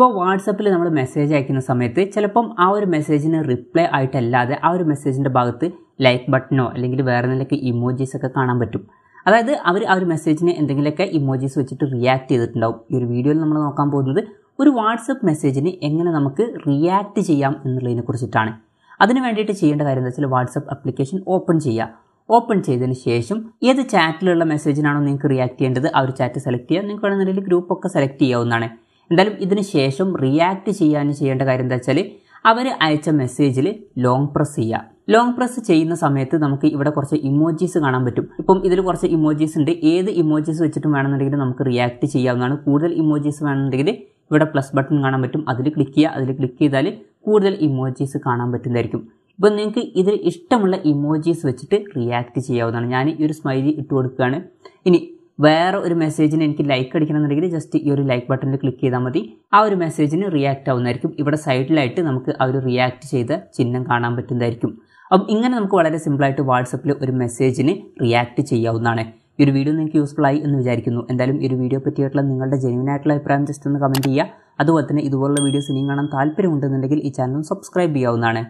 ഇപ്പോൾ വാട്സപ്പിൽ നമ്മൾ മെസ്സേജ് അയക്കുന്ന സമയത്ത് ചിലപ്പം ആ ഒരു മെസ്സേജിന് റിപ്ലൈ ആയിട്ടല്ലാതെ ആ ഒരു മെസ്സേജിൻ്റെ ഭാഗത്ത് ലൈക്ക് ബട്ടണോ അല്ലെങ്കിൽ വേറെ എന്തെങ്കിലുമൊക്കെ ഇമോജീസ് ഒക്കെ കാണാൻ പറ്റും അതായത് അവർ ആ ഒരു മെസ്സേജിന് എന്തെങ്കിലുമൊക്കെ ഇമോജീസ് വെച്ചിട്ട് റിയാക്ട് ചെയ്തിട്ടുണ്ടാവും ഈ ഒരു വീഡിയോയിൽ നമ്മൾ നോക്കാൻ പോകുന്നത് ഒരു വാട്സപ്പ് മെസ്സേജിന് എങ്ങനെ നമുക്ക് റിയാക്ട് ചെയ്യാം എന്നുള്ളതിനെ കുറിച്ചിട്ടാണ് അതിന് വേണ്ടിയിട്ട് ചെയ്യേണ്ട കാര്യം എന്താ വെച്ചാൽ വാട്സപ്പ് ആപ്ലിക്കേഷൻ ഓപ്പൺ ചെയ്യുക ഓപ്പൺ ചെയ്തതിന് ശേഷം ഏത് ചാറ്റിലുള്ള മെസ്സേജിനാണോ നിങ്ങൾക്ക് റിയാക്ട് ചെയ്യേണ്ടത് ആ ഒരു ചാറ്റ് സെലക്ട് ചെയ്യുക നിങ്ങൾക്ക് വേണമെന്നുണ്ടെങ്കിൽ ഗ്രൂപ്പൊക്കെ സെലക്ട് ചെയ്യാവുന്നതാണ് എന്തായാലും ഇതിന് ശേഷം റിയാക്ട് ചെയ്യാൻ ചെയ്യേണ്ട കാര്യം എന്താ വെച്ചാൽ അവർ അയച്ച മെസ്സേജിൽ ലോങ് പ്രസ് ചെയ്യുക ലോങ് പ്രസ് ചെയ്യുന്ന സമയത്ത് നമുക്ക് ഇവിടെ കുറച്ച് ഇമോജീസ് കാണാൻ പറ്റും ഇപ്പം ഇതിൽ കുറച്ച് ഇമോജീസ് ഉണ്ട് ഏത് ഇമോജീസ് വെച്ചിട്ടും വേണമെന്നുണ്ടെങ്കിൽ നമുക്ക് റിയാക്ട് ചെയ്യാവുന്നതാണ് കൂടുതൽ ഇമോജീസ് വേണമെന്നുണ്ടെങ്കിൽ ഇവിടെ പ്ലസ് ബട്ടൺ കാണാൻ പറ്റും അതിൽ ക്ലിക്ക് ചെയ്യുക അതിൽ ക്ലിക്ക് ചെയ്താൽ കൂടുതൽ ഇമോജീസ് കാണാൻ പറ്റുന്നതായിരിക്കും ഇപ്പം നിങ്ങൾക്ക് ഇതിൽ ഇഷ്ടമുള്ള ഇമോജീസ് വെച്ചിട്ട് റിയാക്ട് ചെയ്യാവുന്നതാണ് ഞാൻ ഈ ഒരു സ്മൈലി ഇട്ട് കൊടുക്കുകയാണ് ഇനി വേറെ ഒരു മെസ്സേജിന് എനിക്ക് ലൈക്ക് അടിക്കണമെന്നുണ്ടെങ്കിൽ ജസ്റ്റ് ഈ ഒരു ലൈക്ക് ബട്ടണിൽ ക്ലിക്ക് ചെയ്താൽ മതി ആ ഒരു മെസ്സേജിന് റിയാക്ട് ആവുന്നതായിരിക്കും ഇവിടെ സൈഡിലായിട്ട് നമുക്ക് ആ ഒരു റിയാക്ട് ചെയ്ത ചിഹ്നം കാണാൻ പറ്റുന്നതായിരിക്കും അപ്പം ഇങ്ങനെ നമുക്ക് വളരെ സിമ്പിളായിട്ട് വാട്സപ്പിൽ ഒരു മെസ്സേജിന് റിയാക്ട് ചെയ്യാവുന്നതാണ് ഈ ഒരു വീഡിയോ നിങ്ങൾക്ക് യൂസ്ഫുൾ ആയി എന്ന് വിചാരിക്കുന്നു എന്തായാലും ഈ ഒരു വീഡിയോ പറ്റിയിട്ടുള്ള നിങ്ങളുടെ ജെനുവിൻ ആയിട്ടുള്ള അഭിപ്രായം ജസ്റ്റ് ഒന്ന് കമൻറ്റ് ചെയ്യുക അതുപോലെ തന്നെ ഇതുപോലുള്ള വീഡിയോസ് ഇനിയും കാണാൻ താല്പര്യമുണ്ടെന്നുണ്ടെങ്കിൽ ഈ ചാനൽ സബ്സ്ക്രൈബ് ചെയ്യാവുന്നതാണ്